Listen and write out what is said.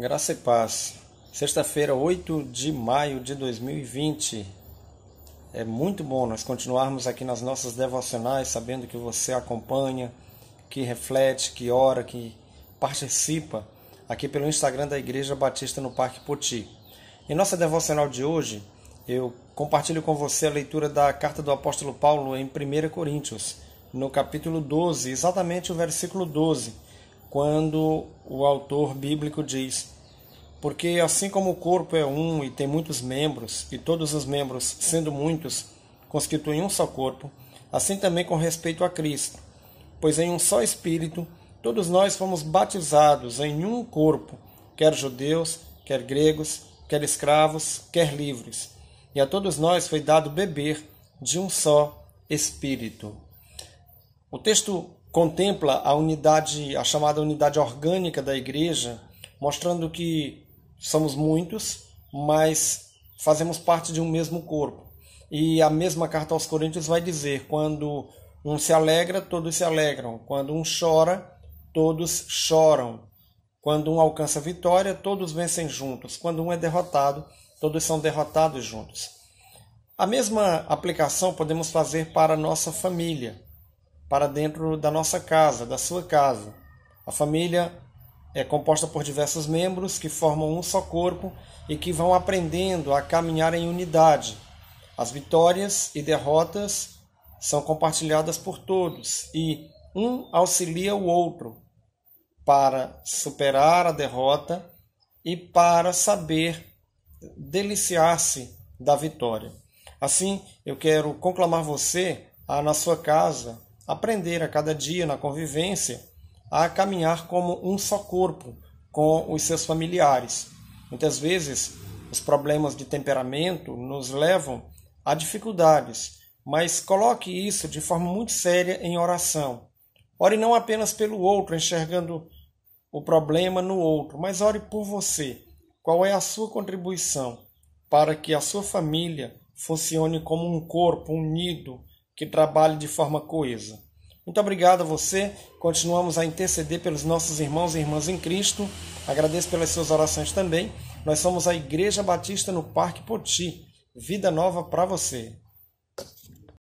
Graça e paz. Sexta-feira, 8 de maio de 2020. É muito bom nós continuarmos aqui nas nossas devocionais, sabendo que você acompanha, que reflete, que ora, que participa aqui pelo Instagram da Igreja Batista no Parque Poti. Em nossa devocional de hoje, eu compartilho com você a leitura da carta do apóstolo Paulo em 1 Coríntios, no capítulo 12, exatamente o versículo 12 quando o autor bíblico diz: Porque assim como o corpo é um e tem muitos membros, e todos os membros, sendo muitos, constituem um só corpo, assim também com respeito a Cristo. Pois em um só Espírito, todos nós fomos batizados em um corpo, quer judeus, quer gregos, quer escravos, quer livres. E a todos nós foi dado beber de um só Espírito. O texto contempla a unidade, a chamada unidade orgânica da igreja, mostrando que somos muitos, mas fazemos parte de um mesmo corpo. E a mesma carta aos Coríntios vai dizer: quando um se alegra, todos se alegram. Quando um chora, todos choram. Quando um alcança vitória, todos vencem juntos. Quando um é derrotado, todos são derrotados juntos. A mesma aplicação podemos fazer para a nossa família para dentro da nossa casa, da sua casa. A família é composta por diversos membros que formam um só corpo e que vão aprendendo a caminhar em unidade. As vitórias e derrotas são compartilhadas por todos e um auxilia o outro para superar a derrota e para saber deliciar-se da vitória. Assim, eu quero conclamar você a, na sua casa, aprender a cada dia na convivência a caminhar como um só corpo com os seus familiares. Muitas vezes, os problemas de temperamento nos levam a dificuldades, mas coloque isso de forma muito séria em oração. Ore não apenas pelo outro, enxergando o problema no outro, mas ore por você. Qual é a sua contribuição para que a sua família funcione como um corpo unido, que trabalhe de forma coesa. Muito obrigado a você. Continuamos a interceder pelos nossos irmãos e irmãs em Cristo. Agradeço pelas suas orações também. Nós somos a Igreja Batista no Parque Poti. Vida nova para você.